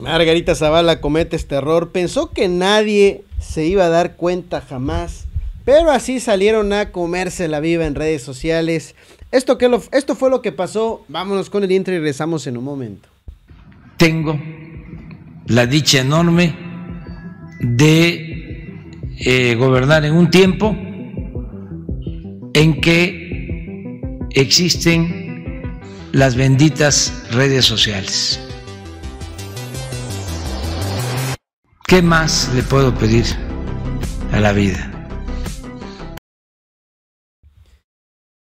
Margarita Zavala comete este error. Pensó que nadie se iba a dar cuenta jamás. Pero así salieron a comerse la viva en redes sociales. Esto, que esto fue lo que pasó. Vámonos con el intro y regresamos en un momento. Tengo la dicha enorme de eh, gobernar en un tiempo en que existen las benditas redes sociales ¿Qué más le puedo pedir a la vida?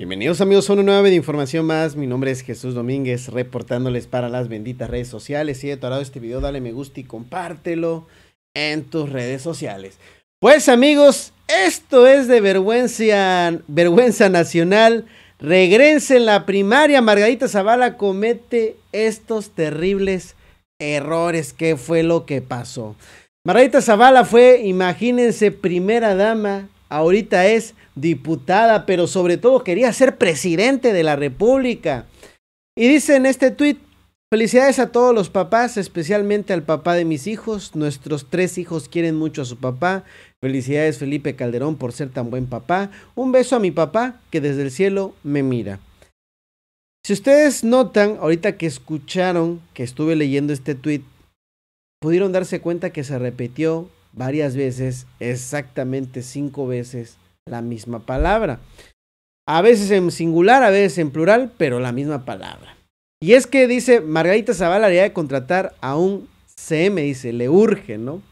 Bienvenidos amigos a una nueva de información más. Mi nombre es Jesús Domínguez, reportándoles para las benditas redes sociales. Si te ha este video, dale me gusta y compártelo en tus redes sociales. Pues amigos, esto es de vergüenza, vergüenza nacional. Regrese en la primaria. Margarita Zavala comete estos terribles errores. ¿Qué fue lo que pasó? Margarita Zavala fue, imagínense, primera dama, ahorita es diputada, pero sobre todo quería ser presidente de la República. Y dice en este tuit, felicidades a todos los papás, especialmente al papá de mis hijos. Nuestros tres hijos quieren mucho a su papá. Felicidades Felipe Calderón por ser tan buen papá. Un beso a mi papá que desde el cielo me mira. Si ustedes notan, ahorita que escucharon que estuve leyendo este tuit, pudieron darse cuenta que se repitió varias veces, exactamente cinco veces, la misma palabra. A veces en singular, a veces en plural, pero la misma palabra. Y es que dice, Margarita Zavala haría de contratar a un CM, dice, le urge, ¿no?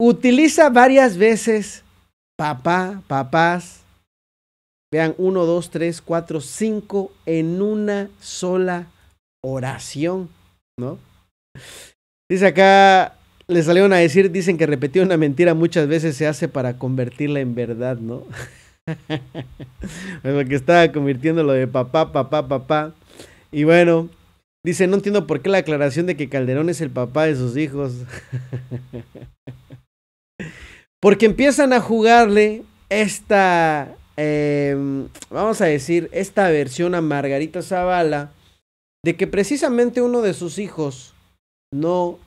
Utiliza varias veces papá, papás. Vean, uno, dos, tres, cuatro, cinco en una sola oración, ¿no? Dice acá, le salieron a decir, dicen que repetir una mentira muchas veces se hace para convertirla en verdad, ¿no? bueno, que estaba convirtiéndolo de papá, papá, papá. Y bueno, dice, no entiendo por qué la aclaración de que Calderón es el papá de sus hijos. Porque empiezan a jugarle esta, em, vamos a decir, esta versión a Margarita Zavala de que precisamente uno de sus hijos no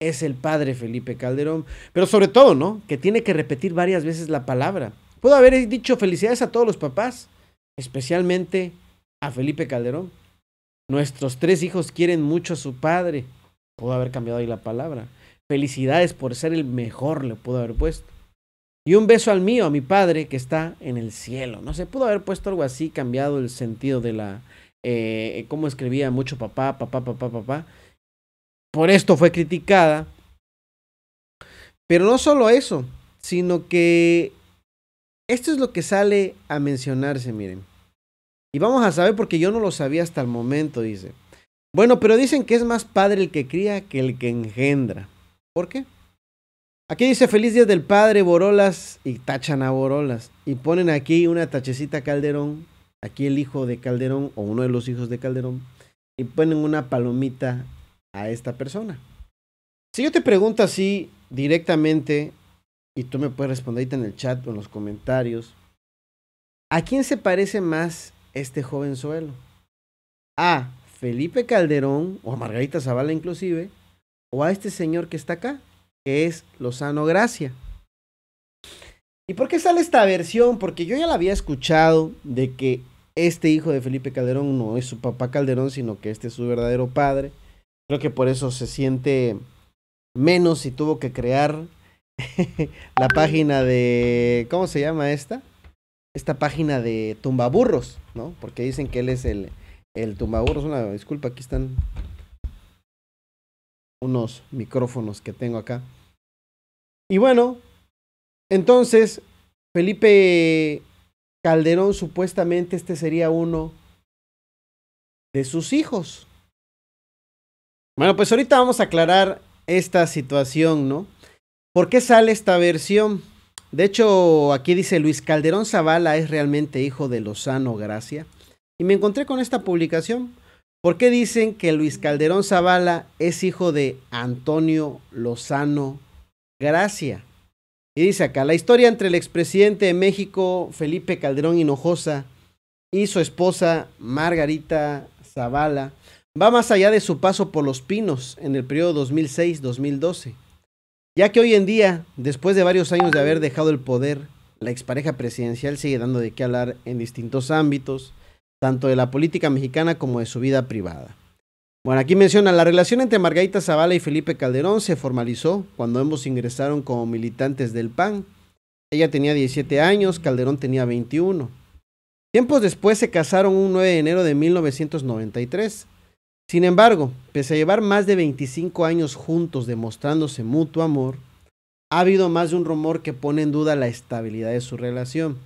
es el padre Felipe Calderón, pero sobre todo, ¿no? Que tiene que repetir varias veces la palabra. Pudo haber dicho felicidades a todos los papás, especialmente a Felipe Calderón. Nuestros tres hijos quieren mucho a su padre. Pudo haber cambiado ahí la palabra. Felicidades por ser el mejor, le pudo haber puesto. Y un beso al mío, a mi padre, que está en el cielo. No se pudo haber puesto algo así, cambiado el sentido de la... Eh, cómo escribía mucho papá, papá, papá, papá. Por esto fue criticada. Pero no solo eso, sino que esto es lo que sale a mencionarse, miren. Y vamos a saber porque yo no lo sabía hasta el momento, dice. Bueno, pero dicen que es más padre el que cría que el que engendra. ¿Por qué? Aquí dice feliz día del padre Borolas y tachan a Borolas. Y ponen aquí una tachecita Calderón, aquí el hijo de Calderón o uno de los hijos de Calderón. Y ponen una palomita a esta persona. Si yo te pregunto así directamente, y tú me puedes responder en el chat o en los comentarios, ¿a quién se parece más este joven suelo? ¿A Felipe Calderón o a Margarita Zavala inclusive? ¿O a este señor que está acá, que es Lozano Gracia? ¿Y por qué sale esta versión? Porque yo ya la había escuchado de que este hijo de Felipe Calderón no es su papá Calderón, sino que este es su verdadero padre. Creo que por eso se siente menos y tuvo que crear la página de. ¿Cómo se llama esta? Esta página de tumbaburros, ¿no? Porque dicen que él es el, el tumbaburros. Una disculpa, aquí están unos micrófonos que tengo acá. Y bueno, entonces, Felipe Calderón, supuestamente este sería uno de sus hijos. Bueno, pues ahorita vamos a aclarar esta situación, ¿no? ¿Por qué sale esta versión? De hecho, aquí dice Luis Calderón Zavala es realmente hijo de Lozano Gracia. Y me encontré con esta publicación. ¿Por qué dicen que Luis Calderón Zavala es hijo de Antonio Lozano Gracia? Y dice acá, la historia entre el expresidente de México, Felipe Calderón Hinojosa, y su esposa, Margarita Zavala, va más allá de su paso por los pinos en el periodo 2006-2012, ya que hoy en día, después de varios años de haber dejado el poder, la expareja presidencial sigue dando de qué hablar en distintos ámbitos, tanto de la política mexicana como de su vida privada. Bueno, aquí menciona, la relación entre Margarita Zavala y Felipe Calderón se formalizó cuando ambos ingresaron como militantes del PAN. Ella tenía 17 años, Calderón tenía 21. Tiempos después se casaron un 9 de enero de 1993 sin embargo, pese a llevar más de 25 años juntos demostrándose mutuo amor, ha habido más de un rumor que pone en duda la estabilidad de su relación.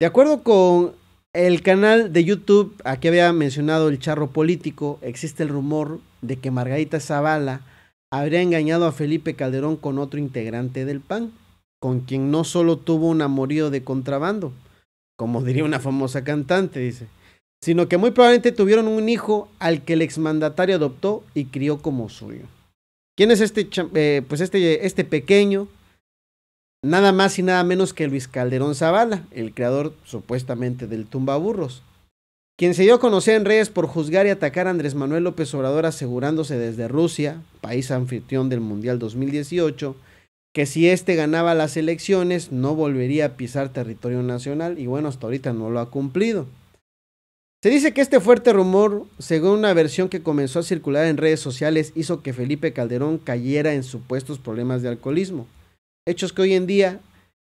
De acuerdo con el canal de YouTube, a que había mencionado el charro político, existe el rumor de que Margarita Zavala habría engañado a Felipe Calderón con otro integrante del PAN, con quien no solo tuvo un amorío de contrabando, como diría una famosa cantante, dice, sino que muy probablemente tuvieron un hijo al que el exmandatario adoptó y crió como suyo. ¿Quién es este, eh, pues este, este, pequeño? Nada más y nada menos que Luis Calderón Zavala, el creador supuestamente del tumba burros, quien se dio a conocer en redes por juzgar y atacar a Andrés Manuel López Obrador asegurándose desde Rusia, país anfitrión del Mundial 2018, que si éste ganaba las elecciones no volvería a pisar territorio nacional y bueno, hasta ahorita no lo ha cumplido. Se dice que este fuerte rumor, según una versión que comenzó a circular en redes sociales, hizo que Felipe Calderón cayera en supuestos problemas de alcoholismo. Hechos que hoy en día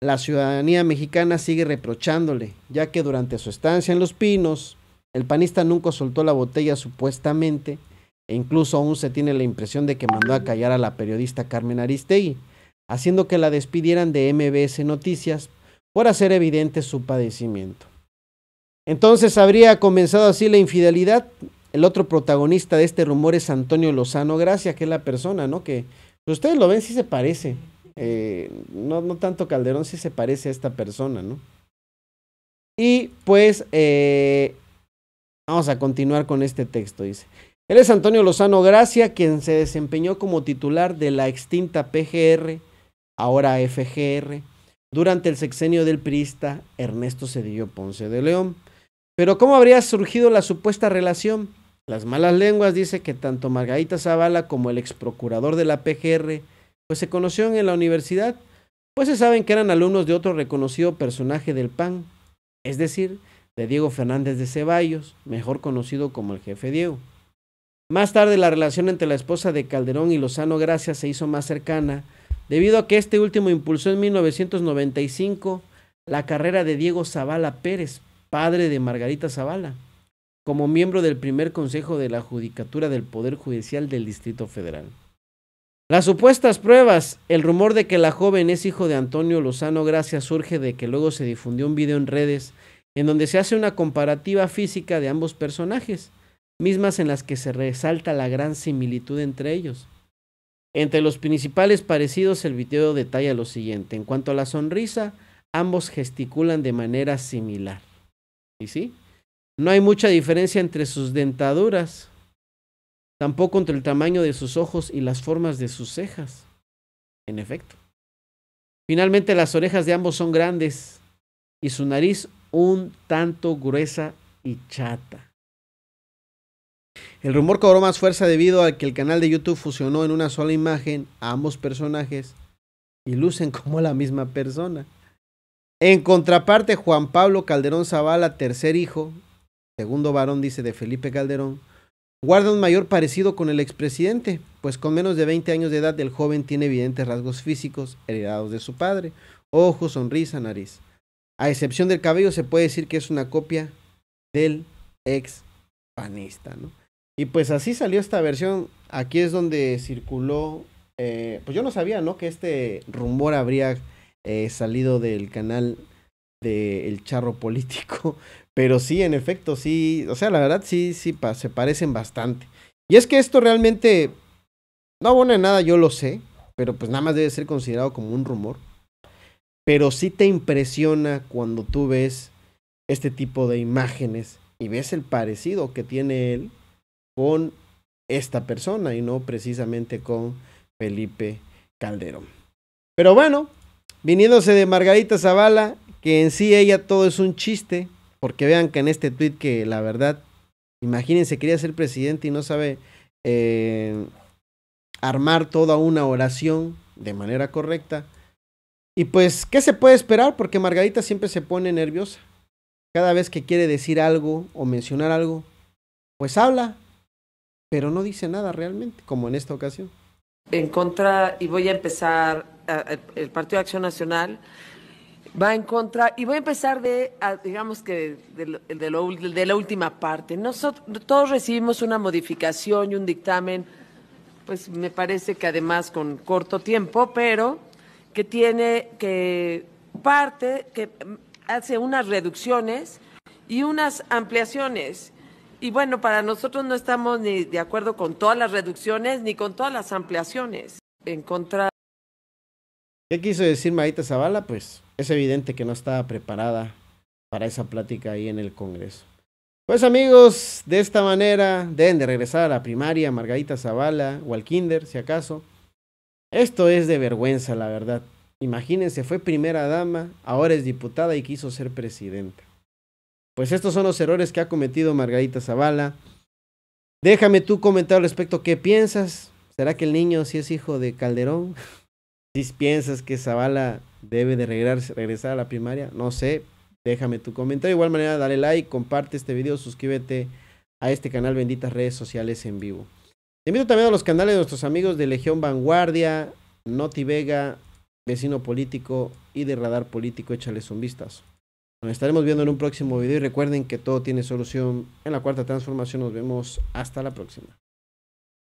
la ciudadanía mexicana sigue reprochándole, ya que durante su estancia en Los Pinos, el panista nunca soltó la botella supuestamente, e incluso aún se tiene la impresión de que mandó a callar a la periodista Carmen Aristegui, haciendo que la despidieran de MBS Noticias por hacer evidente su padecimiento. Entonces habría comenzado así la infidelidad. El otro protagonista de este rumor es Antonio Lozano Gracia, que es la persona, ¿no? Que pues, ustedes lo ven, si se parece. Eh, no, no tanto Calderón, si se parece a esta persona, ¿no? Y pues eh, vamos a continuar con este texto, dice. Él es Antonio Lozano Gracia, quien se desempeñó como titular de la extinta PGR, ahora FGR, durante el sexenio del priista Ernesto Cedillo Ponce de León. Pero ¿cómo habría surgido la supuesta relación? Las malas lenguas dicen que tanto Margarita Zavala como el ex procurador de la PGR pues se conocieron en la universidad, pues se saben que eran alumnos de otro reconocido personaje del PAN, es decir, de Diego Fernández de Ceballos, mejor conocido como el jefe Diego. Más tarde la relación entre la esposa de Calderón y Lozano Gracia se hizo más cercana, debido a que este último impulsó en 1995 la carrera de Diego Zavala Pérez padre de Margarita Zavala, como miembro del primer Consejo de la Judicatura del Poder Judicial del Distrito Federal. Las supuestas pruebas, el rumor de que la joven es hijo de Antonio Lozano Gracia surge de que luego se difundió un video en redes en donde se hace una comparativa física de ambos personajes, mismas en las que se resalta la gran similitud entre ellos. Entre los principales parecidos el video detalla lo siguiente, en cuanto a la sonrisa, ambos gesticulan de manera similar sí, no hay mucha diferencia entre sus dentaduras, tampoco entre el tamaño de sus ojos y las formas de sus cejas. En efecto. Finalmente las orejas de ambos son grandes y su nariz un tanto gruesa y chata. El rumor cobró más fuerza debido a que el canal de YouTube fusionó en una sola imagen a ambos personajes y lucen como la misma persona. En contraparte, Juan Pablo Calderón Zavala, tercer hijo, segundo varón, dice, de Felipe Calderón, guarda un mayor parecido con el expresidente, pues con menos de 20 años de edad el joven tiene evidentes rasgos físicos heredados de su padre, ojos, sonrisa, nariz. A excepción del cabello, se puede decir que es una copia del ex ¿no? Y pues así salió esta versión. Aquí es donde circuló. Eh, pues yo no sabía, ¿no? Que este rumor habría He eh, salido del canal del El charro político. Pero sí, en efecto, sí. O sea, la verdad, sí, sí, se parecen bastante. Y es que esto realmente no abona nada, yo lo sé. Pero pues nada más debe ser considerado como un rumor. Pero sí te impresiona cuando tú ves este tipo de imágenes y ves el parecido que tiene él con esta persona y no precisamente con Felipe Calderón. Pero bueno, viniéndose de Margarita Zavala, que en sí ella todo es un chiste, porque vean que en este tweet que la verdad, imagínense, quería ser presidente y no sabe eh, armar toda una oración de manera correcta. Y pues, ¿qué se puede esperar? Porque Margarita siempre se pone nerviosa. Cada vez que quiere decir algo o mencionar algo, pues habla, pero no dice nada realmente, como en esta ocasión. En contra, y voy a empezar el Partido de Acción Nacional va en contra y voy a empezar de, digamos que de, la última parte. Nosotros todos recibimos una modificación y un dictamen, pues me parece que además con corto tiempo, pero que tiene que parte que hace unas reducciones y unas ampliaciones. Y bueno, para nosotros no estamos ni de acuerdo con todas las reducciones ni con todas las ampliaciones en contra ¿Qué quiso decir Margarita Zavala? Pues es evidente que no estaba preparada para esa plática ahí en el Congreso. Pues amigos, de esta manera deben de regresar a la primaria, Margarita Zavala o al kinder, si acaso. Esto es de vergüenza, la verdad. Imagínense, fue primera dama, ahora es diputada y quiso ser presidenta. Pues estos son los errores que ha cometido Margarita Zavala. Déjame tú comentar al respecto qué piensas. ¿Será que el niño sí es hijo de Calderón? si piensas que Zavala debe de regresar, regresar a la primaria, no sé, déjame tu comentario. De igual manera, dale like, comparte este video, suscríbete a este canal Benditas Redes Sociales en Vivo. Te invito también a los canales de nuestros amigos de Legión Vanguardia, Noti Vega, Vecino Político y de Radar Político. Échales un vistazo. Nos estaremos viendo en un próximo video y recuerden que todo tiene solución en la cuarta transformación. Nos vemos hasta la próxima.